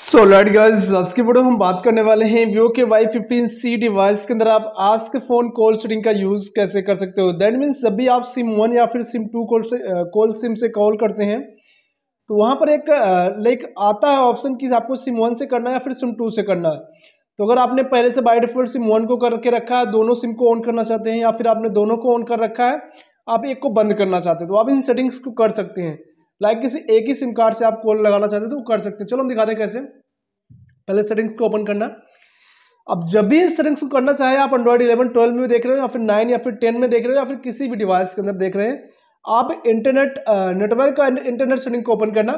so light guys आज की video हम बात करने वाले हैं वीवो के वाई फिफ्टीन सी डिवाइस के अंदर आप आज के फोन कॉल सेटिंग का यूज़ कैसे कर सकते हो दैट मीन्स जब भी आप सिम वन या फिर सिम टू कॉल से कॉल सिम से कॉल करते हैं तो वहाँ पर एक लाइक आता है ऑप्शन कि आपको सिम वन से करना है या फिर सिम टू से करना है तो अगर आपने पहले से बाई डिफॉल्ट सिम वन को करके रखा है दोनों सिम को ऑन करना चाहते हैं या फिर आपने दोनों को ऑन कर रखा है आप एक को बंद करना चाहते हैं तो आप इन सेटिंग्स को कर सकते हैं लाइक किसी एक ही सिम कार्ड से आप कॉल लगाना चाहते हैं तो कर सकते हैं चलो हम दिखाते हैं कैसे पहले सेटिंग्स को ओपन करना अब जब भी सेटिंग्स को करना चाहे आप एंड्रॉइड इलेवन ट्वेल्व में देख रहे हो या फिर नाइन या फिर टेन में देख रहे हो या फिर किसी भी डिवाइस के अंदर देख रहे हैं आप इंटरनेट नेटवर्क का इंटरनेट सेटिंग को ओपन करना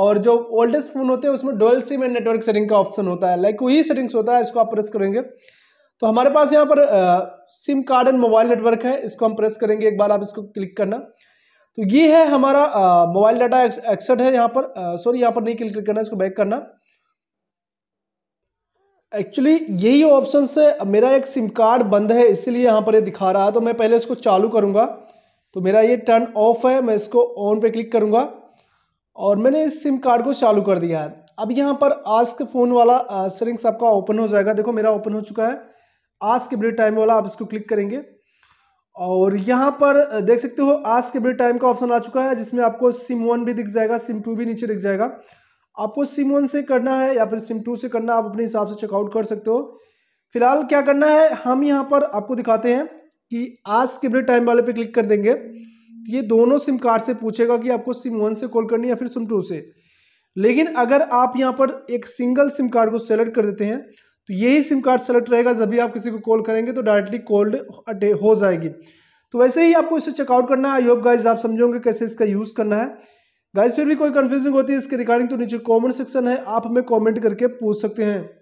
और जो ओल्डेस्ट फोन होते हैं उसमें dual sim and network setting का ऑप्शन होता है लाइक वही सेटिंग्स होता है इसको आप प्रेस करेंगे तो हमारे पास यहाँ पर sim card and mobile network है इसको हम प्रेस करेंगे एक बार आप इसको क्लिक करना तो ये है हमारा मोबाइल डाटा एक्सेट है यहाँ पर सॉरी यहाँ पर नहीं क्लिक करना इसको बैक करना एक्चुअली यही ऑप्शन से मेरा एक सिम कार्ड बंद है इसीलिए यहाँ पर ये दिखा रहा है तो मैं पहले इसको चालू करूँगा तो मेरा ये टर्न ऑफ है मैं इसको ऑन पे क्लिक करूँगा और मैंने इस सिम कार्ड को चालू कर दिया है अब यहाँ पर आज के फ़ोन वाला सेटिंग्स आपका ओपन हो जाएगा देखो मेरा ओपन हो चुका है आज के ब्रेड टाइम वाला आप इसको क्लिक करेंगे और यहाँ पर देख सकते हो आज के ब्रेड टाइम का ऑप्शन आ चुका है जिसमें आपको सिम वन भी दिख जाएगा सिम टू भी नीचे दिख जाएगा आपको सिम वन से करना है या फिर सिम टू से करना आप अपने हिसाब से चेकआउट कर सकते हो फिलहाल क्या करना है हम यहाँ पर आपको दिखाते हैं कि आज के ब्रेड टाइम वाले पे क्लिक कर देंगे ये दोनों सिम कार्ड से पूछेगा कि आपको सिम वन से कॉल करनी है या फिर सिम टू से लेकिन अगर आप यहाँ पर एक सिंगल सिम कार्ड को सेलेक्ट कर देते हैं तो यही सिम कार्ड सेलेक्ट रहेगा जब भी आप किसी को कॉल करेंगे तो डायरेक्टली कॉल्ड हो जाएगी तो वैसे ही आपको इसे चेकआउट करना है योग गाइज आप समझोगे कैसे इसका यूज़ करना है गाइज फिर भी कोई कन्फ्यूजिंग होती है इसके रिगार्डिंग तो नीचे कॉमेंट सेक्शन है आप हमें कॉमेंट करके पूछ सकते हैं